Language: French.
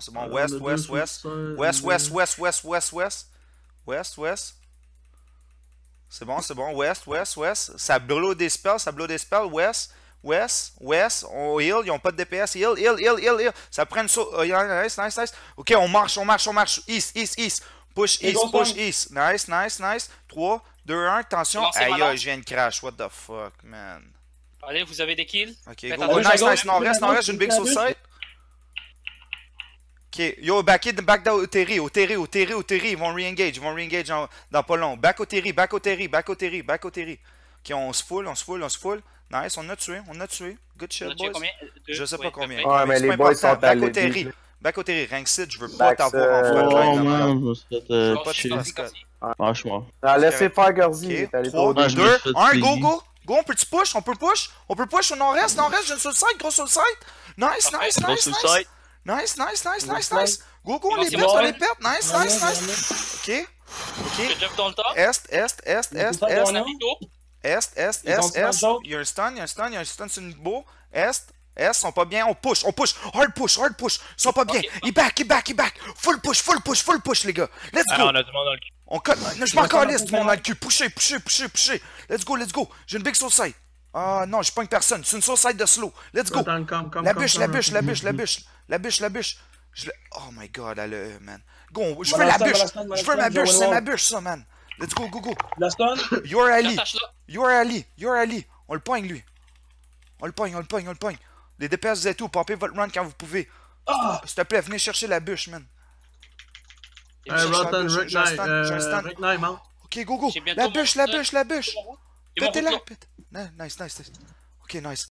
c'est bon. West, west, west. West, west, west, west, west, west. C'est bon, c'est bon. West, west, west. Ça blow des spells, ça blow des spells. West, west, west. On heal, ils ont pas de DPS. Heal, heal, heal, heal, heal. Ça prend une oh, nice, nice, nice. Ok, on marche, on marche, on marche. East, east, east. Push east, push east. Nice, nice, nice. 3, 2, 1. Attention. Aïe, j'ai une de crash. What the fuck, man. Allez, vous avez des kills. Ok, oh, Nice, nice. Non, reste, non, reste. J'ai une big site Ok, yo, back in, back down au Terry, au Terry, au Terry, au Terry, ils vont re-engage, ils vont re-engage dans, pas long. Back au Terry, back au Terry, back au Terry, back au Terry. Ok, on se full, on se full, on se foule. Nice, on a tué, on a tué. Good shit, boys. je sais pas combien. Ouais, mais les boys sont back au Terry, back au Terry, rank 6, euh, je veux pas t'avoir en frontline. Oh man, je pas chier. Franchement. laissez faire Gorzi. 3, 2, 1, go, go. Go, on peut push, on peut push, on peut push, on en reste, on en reste, je ne sur le site, gros sur le site. Nice, nice, nice, nice. Nice, nice, nice, nice, nice. Go, go, on les pète, on les perd Nice, nice, nice. Ok. Ok. Est, est, est, est, est. Est, est, est, est. Il y a un stun, il y a un stun, il y a un stun sur beau Est. Ils sont pas bien, on push, on push, hard push, hard push, ils sont pas bien, ils back, ils back, ils back, full push, full push, full push les gars, let's ah go! on a du monde dans le cul. On colle, je m'en calisse, tout le monde dans le cul, Pushé, pushé, pushé, pushé. let's go, let's go, j'ai une big side. Ah non, je pogne personne. C'est une suicide de slow. Let's go. la, bûche, la, bûche, la bûche, la bûche, la bûche, la bûche, Oh my god, elle est... man. Go, je veux la bûche. Je veux ma bûche, c'est ma bûche ça, man. Let's go, go, go. La Ali. You're Ali. you're Ali. On le pogne, lui. On le poigne, on le poigne, on le poigne. Les DPS, vous êtes où, Pompez votre run quand vous pouvez. Ah! S'il te plaît, venez chercher la bûche, man. Euh, j'ai un stand, j'ai un euh, Ok, go, go. La bûche, la bûche, la bûche. Pétez-la, pétez la pète. No, nice, nice, nice. Okay, nice.